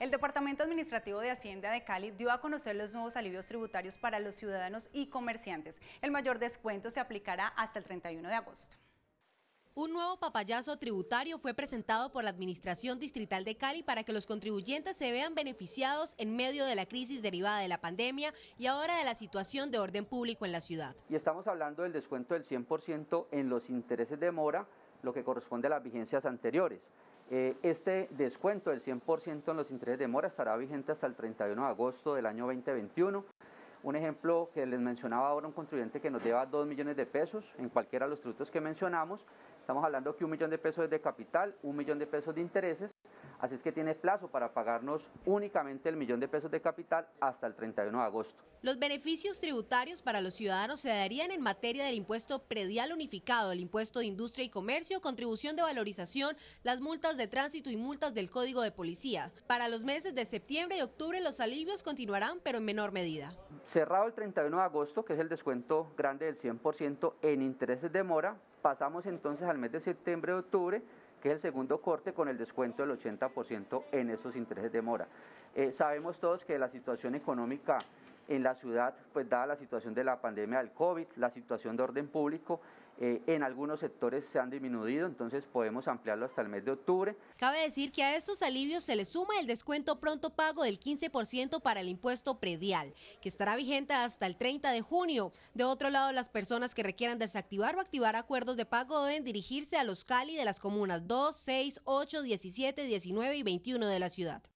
El Departamento Administrativo de Hacienda de Cali dio a conocer los nuevos alivios tributarios para los ciudadanos y comerciantes. El mayor descuento se aplicará hasta el 31 de agosto. Un nuevo papayazo tributario fue presentado por la Administración Distrital de Cali para que los contribuyentes se vean beneficiados en medio de la crisis derivada de la pandemia y ahora de la situación de orden público en la ciudad. Y estamos hablando del descuento del 100% en los intereses de mora lo que corresponde a las vigencias anteriores. Eh, este descuento del 100% en los intereses de mora estará vigente hasta el 31 de agosto del año 2021. Un ejemplo que les mencionaba ahora, un contribuyente que nos deba 2 millones de pesos en cualquiera de los tributos que mencionamos, estamos hablando que un millón de pesos es de capital, un millón de pesos de intereses, Así es que tiene plazo para pagarnos únicamente el millón de pesos de capital hasta el 31 de agosto. Los beneficios tributarios para los ciudadanos se darían en materia del impuesto predial unificado, el impuesto de industria y comercio, contribución de valorización, las multas de tránsito y multas del Código de Policía. Para los meses de septiembre y octubre los alivios continuarán, pero en menor medida. Cerrado el 31 de agosto, que es el descuento grande del 100% en intereses de mora, pasamos entonces al mes de septiembre y octubre que es el segundo corte con el descuento del 80% en esos intereses de mora. Eh, sabemos todos que la situación económica en la ciudad, pues dada la situación de la pandemia del COVID, la situación de orden público, eh, en algunos sectores se han disminuido, entonces podemos ampliarlo hasta el mes de octubre. Cabe decir que a estos alivios se le suma el descuento pronto pago del 15% para el impuesto predial, que estará vigente hasta el 30 de junio. De otro lado, las personas que requieran desactivar o activar acuerdos de pago deben dirigirse a los Cali de las comunas 2, 6, 8, 17, 19 y 21 de la ciudad.